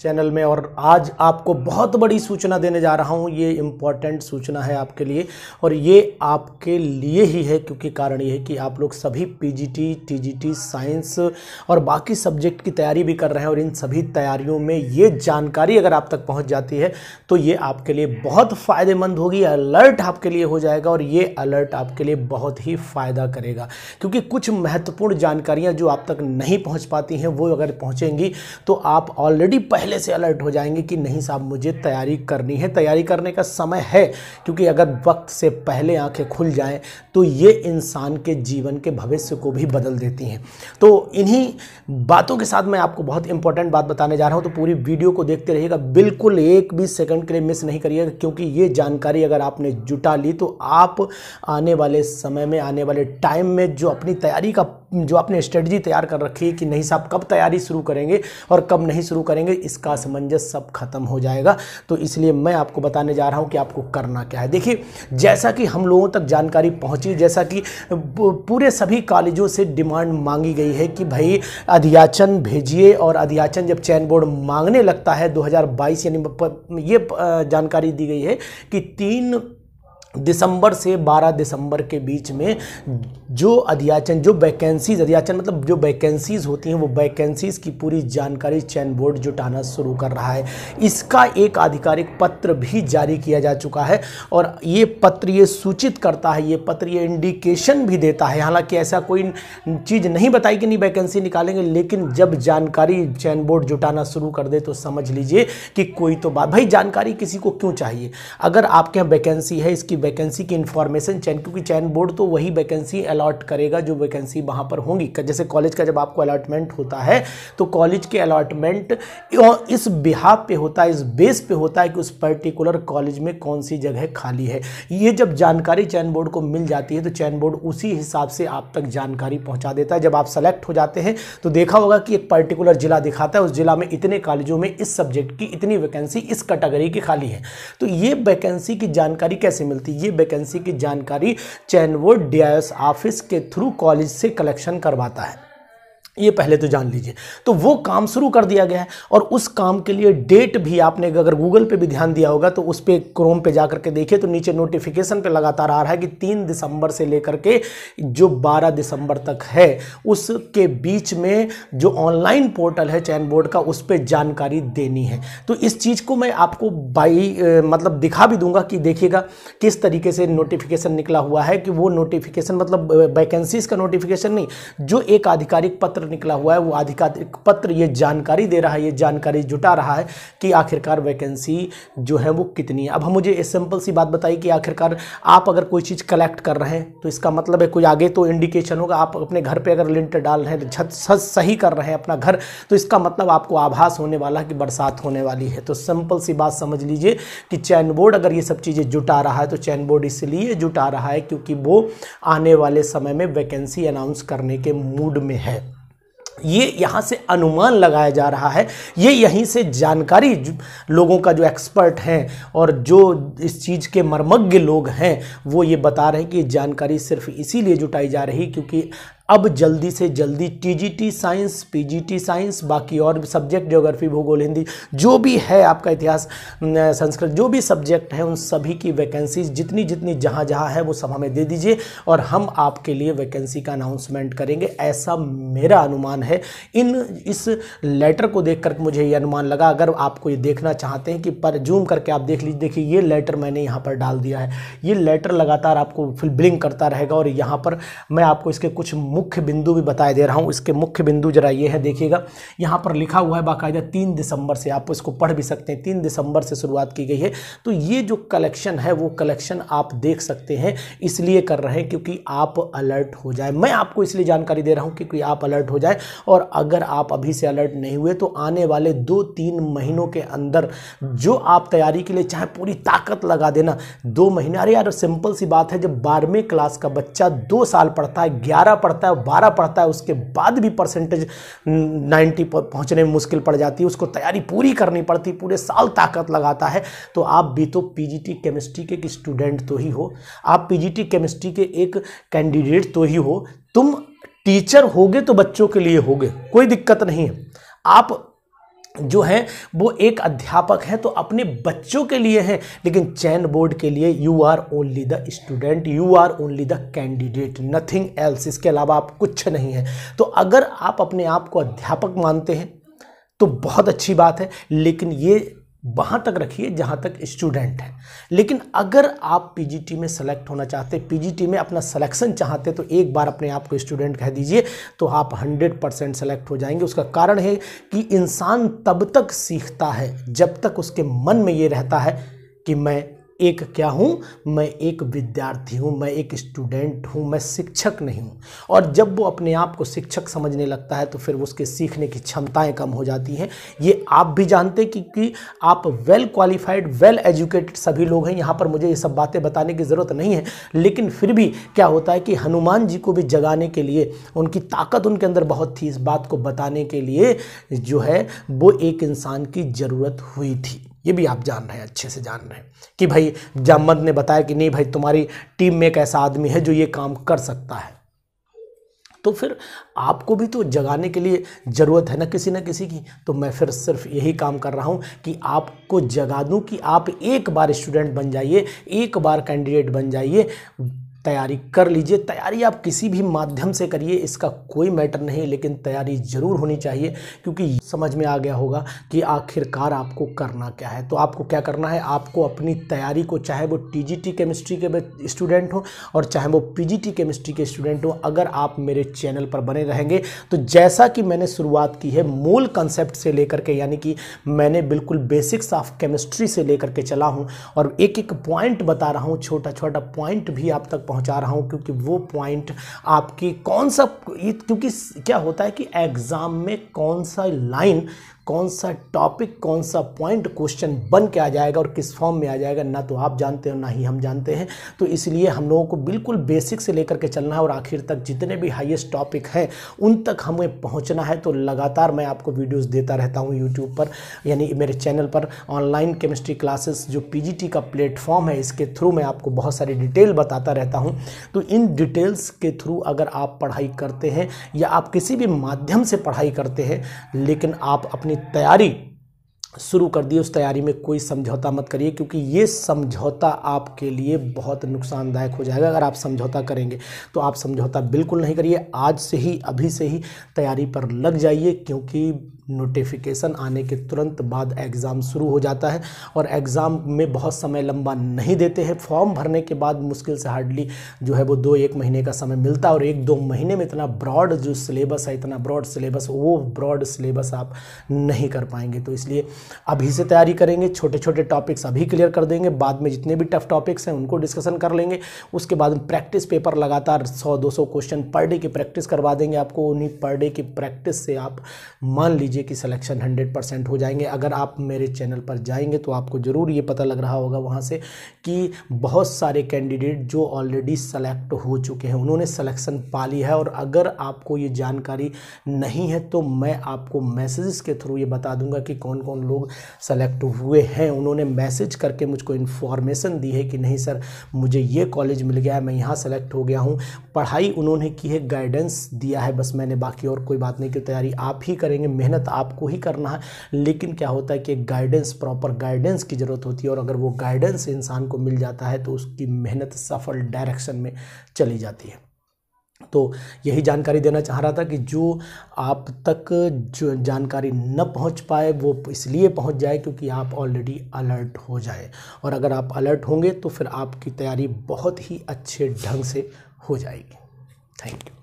channel में और आज आपको बहुत बड़ी सूचना देने जा रहा हूँ ये इम्पॉर्टेंट सूचना है आपके लिए और ये आपके लिए ही है क्योंकि कारण ये है कि आप लोग सभी पीजीटी, टीजीटी, साइंस और बाकी सब्जेक्ट की तैयारी भी कर रहे हैं और इन सभी तैयारियों में ये जानकारी अगर आप तक पहुँच जाती है तो ये आपके लिए बहुत फ़ायदेमंद होगी अलर्ट आपके लिए हो जाएगा और ये अलर्ट आपके लिए बहुत ही फ़ायदा करेगा क्योंकि कुछ महत्वपूर्ण जानकारियाँ जो आप तक नहीं पहुँच पाती हैं वो अगर पहुँचेंगी तो आप ऑलरेडी पहले पहले से अलर्ट हो जाएंगे कि नहीं साहब मुझे तैयारी करनी है तैयारी करने का समय है क्योंकि अगर वक्त से पहले आंखें खुल जाएं तो ये इंसान के जीवन के भविष्य को भी बदल देती हैं तो इन्हीं बातों के साथ मैं आपको बहुत इंपॉर्टेंट बात बताने जा रहा हूँ तो पूरी वीडियो को देखते रहिएगा बिल्कुल एक भी सेकेंड के लिए मिस नहीं करिएगा क्योंकि ये जानकारी अगर आपने जुटा ली तो आप आने वाले समय में आने वाले टाइम में जो अपनी तैयारी का जो आपने स्ट्रेटजी तैयार कर रखी है कि नहीं साहब कब तैयारी शुरू करेंगे और कब नहीं शुरू करेंगे इसका असमंजस सब खत्म हो जाएगा तो इसलिए मैं आपको बताने जा रहा हूँ कि आपको करना क्या है देखिए जैसा कि हम लोगों तक जानकारी पहुँची जैसा कि पूरे सभी कॉलेजों से डिमांड मांगी गई है कि भाई अध्याचन भेजिए और अध्याचन जब चयन बोर्ड मांगने लगता है दो यानी ये जानकारी दी गई है कि तीन दिसंबर से 12 दिसंबर के बीच में जो अध्याचन जो वैकेंसीज अध्याचन मतलब जो वैकेंसीज होती हैं वो वैकेंसीज की पूरी जानकारी चयन बोर्ड जुटाना शुरू कर रहा है इसका एक आधिकारिक पत्र भी जारी किया जा चुका है और ये पत्र ये सूचित करता है ये पत्र ये इंडिकेशन भी देता है हालांकि ऐसा कोई चीज़ नहीं बताई कि नहीं वैकेंसी निकालेंगे लेकिन जब जानकारी चयन बोर्ड जुटाना शुरू कर दे तो समझ लीजिए कि कोई तो बात भाई जानकारी किसी को क्यों चाहिए अगर आपके यहाँ वैकेंसी है इसकी की वैकेंसी की इन्फॉर्मेशन चैन क्योंकि चैन बोर्ड तो वही वैकेंसी अलॉट करेगा जो वैकेंसी वहाँ पर होंगी जैसे कॉलेज का जब आपको अलॉटमेंट होता है तो कॉलेज के अलॉटमेंट इस बिहा पे होता है इस बेस पे होता है कि उस पर्टिकुलर कॉलेज में कौन सी जगह खाली है ये जब जानकारी चैन बोर्ड को मिल जाती है तो चैन बोर्ड उसी हिसाब से आप तक जानकारी पहुँचा देता है जब आप सेलेक्ट हो जाते हैं तो देखा होगा कि एक पर्टिकुलर जिला दिखाता है उस जिला में इतने कॉलेजों में इस सब्जेक्ट की इतनी वैकेंसी इस कैटेगरी की खाली है तो ये वैकेंसी की जानकारी कैसे मिलती थी ये वैकेंसी की जानकारी चैनवोर्ड डी ऑफिस के थ्रू कॉलेज से कलेक्शन करवाता है ये पहले तो जान लीजिए तो वो काम शुरू कर दिया गया है और उस काम के लिए डेट भी आपने अगर गूगल पे भी ध्यान दिया होगा तो उस पर क्रोम पे जा करके देखिए तो नीचे नोटिफिकेशन पे लगातार आ रहा है कि तीन दिसंबर से लेकर के जो बारह दिसंबर तक है उसके बीच में जो ऑनलाइन पोर्टल है चैन बोर्ड का उस पर जानकारी देनी है तो इस चीज़ को मैं आपको बाई मतलब दिखा भी दूंगा कि देखिएगा किस तरीके से नोटिफिकेशन निकला हुआ है कि वो नोटिफिकेशन मतलब वैकेंसीज का नोटिफिकेशन नहीं जो एक आधिकारिक पत्र निकला हुआ है वो आधिकारिक पत्र ये जानकारी दे रहा है ये जानकारी जुटा रहा है कि आखिरकार वैकेंसी जो है वो कितनी है अब हम मुझे सिंपल सी बात बताई कि आखिरकार आप अगर कोई चीज़ कलेक्ट कर रहे हैं तो इसका मतलब है कोई आगे तो इंडिकेशन होगा आप अपने घर पर अगर लिंट डाल रहे हैं छत सही कर रहे हैं अपना घर तो इसका मतलब आपको आभास होने वाला कि बरसात होने वाली है तो सिंपल सी बात समझ लीजिए कि चैन बोर्ड अगर ये सब चीज़ें जुटा रहा है तो चैन बोर्ड इसलिए जुटा रहा है क्योंकि वो आने वाले समय में वैकेंसी अनाउंस करने के मूड में है ये यहाँ से अनुमान लगाया जा रहा है ये यहीं से जानकारी लोगों का जो एक्सपर्ट हैं और जो इस चीज़ के मर्मज्ञ लोग हैं वो ये बता रहे हैं कि जानकारी सिर्फ इसीलिए जुटाई जा रही क्योंकि अब जल्दी से जल्दी टीजीटी साइंस पीजीटी साइंस बाकी और सब्जेक्ट ज्योग्राफी भूगोल हिंदी जो भी है आपका इतिहास संस्कृत जो भी सब्जेक्ट है उन सभी की वैकेंसीज जितनी जितनी जहाँ जहाँ है वो सब हमें दे दीजिए और हम आपके लिए वैकेंसी का अनाउंसमेंट करेंगे ऐसा मेरा अनुमान है इन इस लेटर को देख करके मुझे ये अनुमान लगा अगर आपको ये देखना चाहते हैं कि पर जूम करके आप देख लीजिए देखिए ये लेटर मैंने यहाँ पर डाल दिया है ये लेटर लगातार आपको फिर ब्लिंक करता रहेगा और यहाँ पर मैं आपको इसके कुछ मुख्य बिंदु भी बताए दे रहा हूँ इसके मुख्य बिंदु जरा ये है देखिएगा यहाँ पर लिखा हुआ है बाकायदा तीन दिसंबर से आप इसको पढ़ भी सकते हैं तीन दिसंबर से शुरुआत की गई है तो ये जो कलेक्शन है वो कलेक्शन आप देख सकते हैं इसलिए कर रहे हैं क्योंकि आप अलर्ट हो जाए मैं आपको इसलिए जानकारी दे रहा हूँ क्योंकि आप अलर्ट हो जाए और अगर आप अभी से अलर्ट नहीं हुए तो आने वाले दो तीन महीनों के अंदर जो आप तैयारी के लिए चाहे पूरी ताकत लगा देना दो महीने अरे यार सिंपल सी बात है जब बारहवीं क्लास का बच्चा दो साल पढ़ता है ग्यारह पढ़ता है पढ़ता है बारह पढ़ता है उसके बाद भी परसेंटेज नाइन्टी पर पहुँचने में मुश्किल पड़ जाती है उसको तैयारी पूरी करनी पड़ती पूरे साल ताकत लगाता है तो आप भी तो पीजीटी केमिस्ट्री के स्टूडेंट तो ही हो आप पीजीटी केमिस्ट्री के एक कैंडिडेट तो ही हो तुम टीचर होगे तो बच्चों के लिए होगे कोई दिक्कत नहीं है आप जो हैं वो एक अध्यापक हैं तो अपने बच्चों के लिए हैं लेकिन चैन बोर्ड के लिए you are only the student you are only the candidate nothing else इसके अलावा आप कुछ नहीं है तो अगर आप अपने आप को अध्यापक मानते हैं तो बहुत अच्छी बात है लेकिन ये वहाँ तक रखिए जहाँ तक स्टूडेंट है लेकिन अगर आप पीजीटी में सेलेक्ट होना चाहते पीजीटी में अपना सिलेक्शन चाहते तो एक बार अपने आप को स्टूडेंट कह दीजिए तो आप 100 परसेंट सेलेक्ट हो जाएंगे उसका कारण है कि इंसान तब तक सीखता है जब तक उसके मन में ये रहता है कि मैं एक क्या हूँ मैं एक विद्यार्थी हूँ मैं एक स्टूडेंट हूँ मैं शिक्षक नहीं हूँ और जब वो अपने आप को शिक्षक समझने लगता है तो फिर उसके सीखने की क्षमताएं कम हो जाती हैं ये आप भी जानते कि, कि आप वेल क्वालिफाइड वेल एजुकेटेड सभी लोग हैं यहाँ पर मुझे ये सब बातें बताने की ज़रूरत नहीं है लेकिन फिर भी क्या होता है कि हनुमान जी को भी जगाने के लिए उनकी ताकत उनके अंदर बहुत थी इस बात को बताने के लिए जो है वो एक इंसान की ज़रूरत हुई थी ये भी आप जान रहे हैं अच्छे से जान रहे हैं कि भाई जामद ने बताया कि नहीं भाई तुम्हारी टीम में एक ऐसा आदमी है जो ये काम कर सकता है तो फिर आपको भी तो जगाने के लिए ज़रूरत है ना किसी ना किसी की तो मैं फिर सिर्फ यही काम कर रहा हूँ कि आपको जगा दूँ कि आप एक बार स्टूडेंट बन जाइए एक बार कैंडिडेट बन जाइए तैयारी कर लीजिए तैयारी आप किसी भी माध्यम से करिए इसका कोई मैटर नहीं लेकिन तैयारी ज़रूर होनी चाहिए क्योंकि समझ में आ गया होगा कि आखिरकार आपको करना क्या है तो आपको क्या करना है आपको अपनी तैयारी को चाहे वो टीजीटी केमिस्ट्री के स्टूडेंट हो और चाहे वो पीजीटी केमिस्ट्री के स्टूडेंट हो अगर आप मेरे चैनल पर बने रहेंगे तो जैसा कि मैंने शुरुआत की है मूल कंसेप्ट से लेकर के यानी कि मैंने बिल्कुल बेसिक्स ऑफ केमिस्ट्री से लेकर के चला हूँ और एक एक पॉइंट बता रहा हूँ छोटा छोटा पॉइंट भी आप तक पहुँच पहुंचा रहा हूं क्योंकि वो पॉइंट आपकी कौन सा क्योंकि क्या होता है कि एग्ज़ाम में कौन सा लाइन कौन सा टॉपिक कौन सा पॉइंट क्वेश्चन बन के आ जाएगा और किस फॉर्म में आ जाएगा ना तो आप जानते हो ना ही हम जानते हैं तो इसलिए हम लोगों को बिल्कुल बेसिक से लेकर के चलना है और आखिर तक जितने भी हाईएस्ट टॉपिक हैं उन तक हमें पहुंचना है तो लगातार मैं आपको वीडियोस देता रहता हूं यूट्यूब पर यानी मेरे चैनल पर ऑनलाइन केमिस्ट्री क्लासेस जो पी का प्लेटफॉर्म है इसके थ्रू मैं आपको बहुत सारी डिटेल बताता रहता हूँ तो इन डिटेल्स के थ्रू अगर आप पढ़ाई करते हैं या आप किसी भी माध्यम से पढ़ाई करते हैं लेकिन आप अपनी तैयारी शुरू कर दिए उस तैयारी में कोई समझौता मत करिए क्योंकि ये समझौता आपके लिए बहुत नुकसानदायक हो जाएगा अगर आप समझौता करेंगे तो आप समझौता बिल्कुल नहीं करिए आज से ही अभी से ही तैयारी पर लग जाइए क्योंकि नोटिफिकेशन आने के तुरंत बाद एग्ज़ाम शुरू हो जाता है और एग्ज़ाम में बहुत समय लंबा नहीं देते हैं फॉर्म भरने के बाद मुश्किल से हार्डली जो है वो दो एक महीने का समय मिलता है और एक दो महीने में इतना ब्रॉड जो सिलेबस है इतना ब्रॉड सिलेबस वो ब्रॉड सिलेबस आप नहीं कर पाएंगे तो इसलिए अभी से तैयारी करेंगे छोटे छोटे टॉपिक्स अभी क्लियर कर देंगे बाद में जितने भी टफ टॉपिक्स हैं उनको डिस्कसन कर लेंगे उसके बाद प्रैक्टिस पेपर लगातार सौ दो क्वेश्चन पर डे की प्रैक्टिस करवा देंगे आपको उन्हीं पर डे की प्रैक्टिस से आप मान लीजिए लीजिए कि सिलेक्शन 100 परसेंट हो जाएंगे अगर आप मेरे चैनल पर जाएंगे तो आपको ज़रूर ये पता लग रहा होगा वहाँ से कि बहुत सारे कैंडिडेट जो ऑलरेडी सेलेक्ट हो चुके हैं उन्होंने सलेक्शन पा ली है और अगर आपको ये जानकारी नहीं है तो मैं आपको मैसेजेस के थ्रू ये बता दूंगा कि कौन कौन लोग सेलेक्ट हुए हैं उन्होंने मैसेज करके मुझको इन्फॉर्मेशन दी है कि नहीं सर मुझे ये कॉलेज मिल गया है मैं यहाँ सेलेक्ट हो गया हूँ पढ़ाई उन्होंने की है गाइडेंस दिया है बस मैंने बाकी और कोई बात नहीं की तैयारी आप ही करेंगे मेहनत तो आपको ही करना है लेकिन क्या होता है कि गाइडेंस प्रॉपर गाइडेंस की ज़रूरत होती है और अगर वो गाइडेंस इंसान को मिल जाता है तो उसकी मेहनत सफल डायरेक्शन में चली जाती है तो यही जानकारी देना चाह रहा था कि जो आप तक जो जानकारी न पहुंच पाए वो इसलिए पहुंच जाए क्योंकि आप ऑलरेडी अलर्ट हो जाए और अगर आप अलर्ट होंगे तो फिर आपकी तैयारी बहुत ही अच्छे ढंग से हो जाएगी थैंक यू